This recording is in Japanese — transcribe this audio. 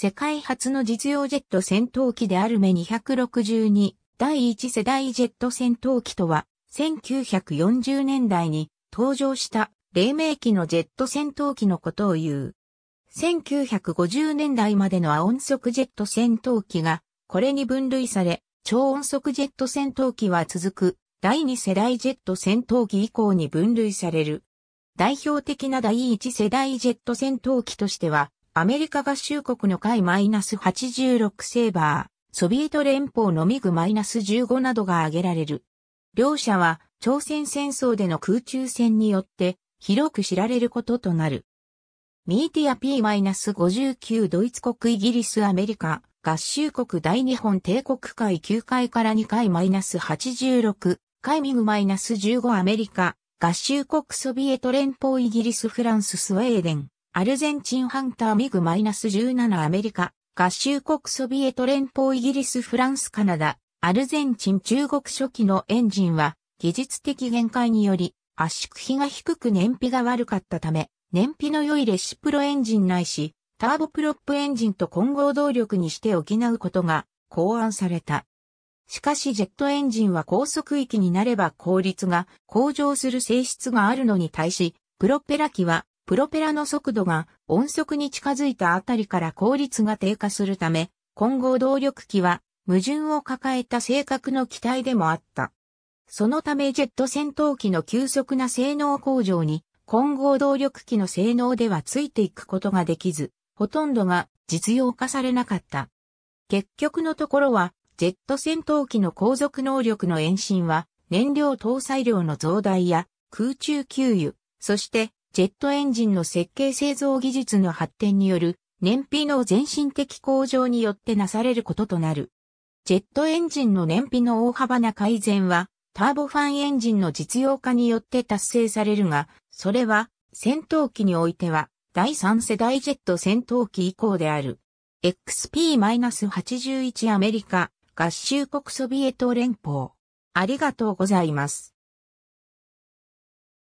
世界初の実用ジェット戦闘機である目262第1世代ジェット戦闘機とは、1940年代に登場した黎明期のジェット戦闘機のことを言う。1950年代までの亜音速ジェット戦闘機がこれに分類され、超音速ジェット戦闘機は続く第2世代ジェット戦闘機以降に分類される。代表的な第1世代ジェット戦闘機としては、アメリカ合衆国の海 -86 セーバー、ソビエト連邦のミグ -15 などが挙げられる。両者は朝鮮戦争での空中戦によって広く知られることとなる。ミーティア P-59 ドイツ国イギリスアメリカ合衆国大日本帝国海9階から2マイナス -86 海ミグマイナス -15 アメリカ合衆国ソビエト連邦イギリスフランススウェーデンアルゼンチンハンターミグ -17 アメリカ、合衆国ソビエト連邦イギリスフランスカナダ、アルゼンチン中国初期のエンジンは技術的限界により圧縮比が低く燃費が悪かったため、燃費の良いレシプロエンジンないし、ターボプロップエンジンと混合動力にして補うことが考案された。しかしジェットエンジンは高速域になれば効率が向上する性質があるのに対し、プロペラ機はプロペラの速度が音速に近づいたあたりから効率が低下するため、混合動力機は矛盾を抱えた性格の機体でもあった。そのためジェット戦闘機の急速な性能向上に混合動力機の性能ではついていくことができず、ほとんどが実用化されなかった。結局のところは、ジェット戦闘機の航続能力の延伸は、燃料搭載量の増大や空中給油、そしてジェットエンジンの設計製造技術の発展による燃費の全身的向上によってなされることとなる。ジェットエンジンの燃費の大幅な改善は、ターボファンエンジンの実用化によって達成されるが、それは戦闘機においては第3世代ジェット戦闘機以降である。XP-81 アメリカ合衆国ソビエト連邦。ありがとうございます。